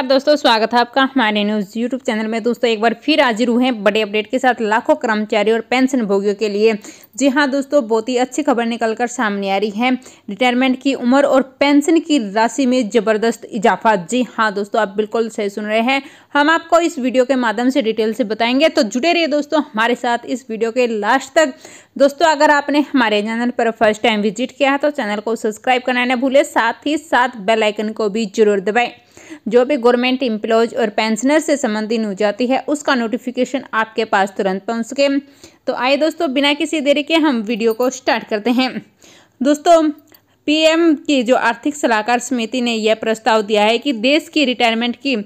नमस्कार दोस्तों स्वागत है आपका हमारे न्यूज़ यूट्यूब चैनल में दोस्तों एक बार फिर हाजिर हुए हैं बड़े अपडेट के साथ लाखों कर्मचारी और पेंशन भोगियों के लिए जी हाँ दोस्तों बहुत ही अच्छी खबर निकलकर सामने आ रही है रिटायरमेंट की उम्र और पेंशन की राशि में ज़बरदस्त इजाफा जी हाँ दोस्तों आप बिल्कुल सही सुन रहे हैं हम आपको इस वीडियो के माध्यम से डिटेल से बताएंगे तो जुड़े रहिए दोस्तों हमारे साथ इस वीडियो के लास्ट तक दोस्तों अगर आपने हमारे चैनल पर फर्स्ट टाइम विजिट किया है तो चैनल को सब्सक्राइब करना ना भूलें साथ ही साथ बेलाइकन को भी जरूर दबाएँ जो भी गवर्नमेंट इम्प्लॉयज और पेंशनर से संबंधित हो जाती है उसका नोटिफिकेशन आपके पास तुरंत पहुँच सके तो आइए दोस्तों बिना किसी देरी के हम वीडियो को स्टार्ट करते हैं दोस्तों पीएम की जो आर्थिक सलाहकार समिति ने यह प्रस्ताव दिया है कि देश की रिटायरमेंट की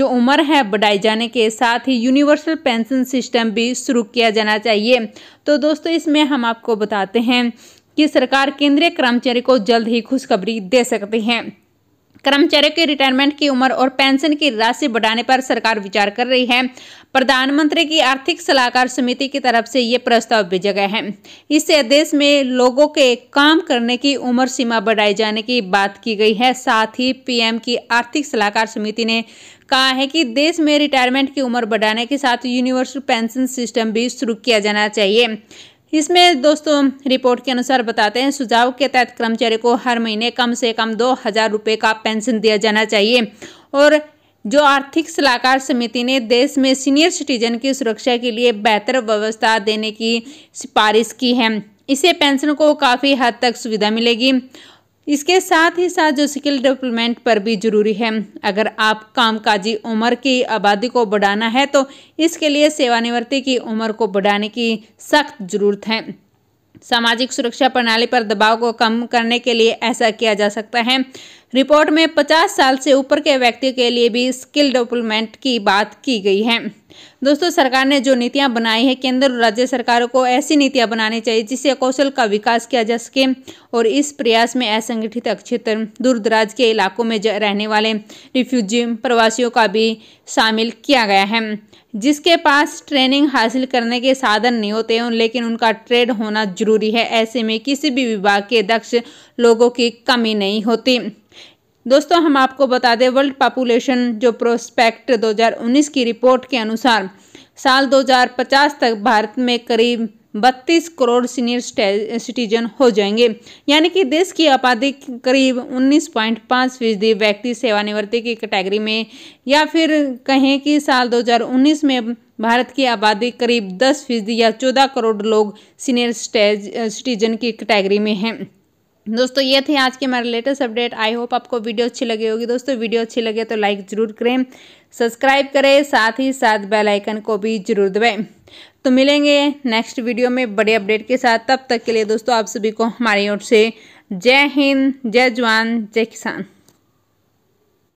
जो उम्र है बढ़ाई जाने के साथ ही यूनिवर्सल पेंशन सिस्टम भी शुरू किया जाना चाहिए तो दोस्तों इसमें हम आपको बताते हैं कि सरकार केंद्रीय कर्मचारी को जल्द ही खुशखबरी दे सकती है कर्मचारियों के रिटायरमेंट की उम्र और पेंशन की राशि बढ़ाने पर सरकार विचार कर रही है प्रधानमंत्री की आर्थिक सलाहकार समिति की तरफ से ये प्रस्ताव भेजा गया है इससे देश में लोगों के काम करने की उम्र सीमा बढ़ाए जाने की बात की गई है साथ ही पीएम की आर्थिक सलाहकार समिति ने कहा है कि देश में रिटायरमेंट की उम्र बढ़ाने के साथ यूनिवर्सल पेंशन सिस्टम भी शुरू किया जाना चाहिए इसमें दोस्तों रिपोर्ट के अनुसार बताते हैं सुझाव के तहत कर्मचारी को हर महीने कम से कम दो हज़ार रुपये का पेंशन दिया जाना चाहिए और जो आर्थिक सलाहकार समिति ने देश में सीनियर सिटीजन की सुरक्षा के लिए बेहतर व्यवस्था देने की सिफारिश की है इससे पेंशन को काफ़ी हद तक सुविधा मिलेगी इसके साथ ही साथ जो स्किल डेवलपमेंट पर भी जरूरी है अगर आप कामकाजी उम्र की आबादी को बढ़ाना है तो इसके लिए सेवानिवृत्ति की उम्र को बढ़ाने की सख्त जरूरत है सामाजिक सुरक्षा प्रणाली पर दबाव को कम करने के लिए ऐसा किया जा सकता है रिपोर्ट में 50 साल से ऊपर के व्यक्तियों के लिए भी स्किल डेवलपमेंट की बात की गई है दोस्तों सरकार ने जो नीतियां बनाई है केंद्र और राज्य सरकारों को ऐसी नीतियां बनानी चाहिए जिससे कौशल का विकास किया जा सके और इस प्रयास में असंगठित क्षेत्र दूर दराज के इलाकों में रहने वाले रिफ्यूजी प्रवासियों का भी शामिल किया गया है जिसके पास ट्रेनिंग हासिल करने के साधन नहीं होते हैं लेकिन उनका ट्रेड होना जरूरी है ऐसे में किसी भी विभाग के दक्ष लोगों की कमी नहीं होती दोस्तों हम आपको बता दें वर्ल्ड पॉपुलेशन जो प्रोस्पेक्ट 2019 की रिपोर्ट के अनुसार साल 2050 तक भारत में करीब 32 करोड़ सीनियर सिटीजन हो जाएंगे यानी कि देश की आबादी करीब 19.5 फीसदी व्यक्ति सेवानिवृत्ति की कैटेगरी में या फिर कहें कि साल 2019 में भारत की आबादी करीब 10 फीसदी या 14 करोड़ लोग सीनियर सिटीजन की कैटेगरी में हैं दोस्तों ये थे आज के हमारे लेटेस्ट अपडेट आई होप आपको वीडियो अच्छी लगी होगी दोस्तों वीडियो अच्छी लगे तो लाइक ज़रूर करें सब्सक्राइब करें साथ ही साथ बेल आइकन को भी जरूर दबाएं तो मिलेंगे नेक्स्ट वीडियो में बड़े अपडेट के साथ तब तक के लिए दोस्तों आप सभी को हमारी ओर से जय हिंद जय जवान जय किसान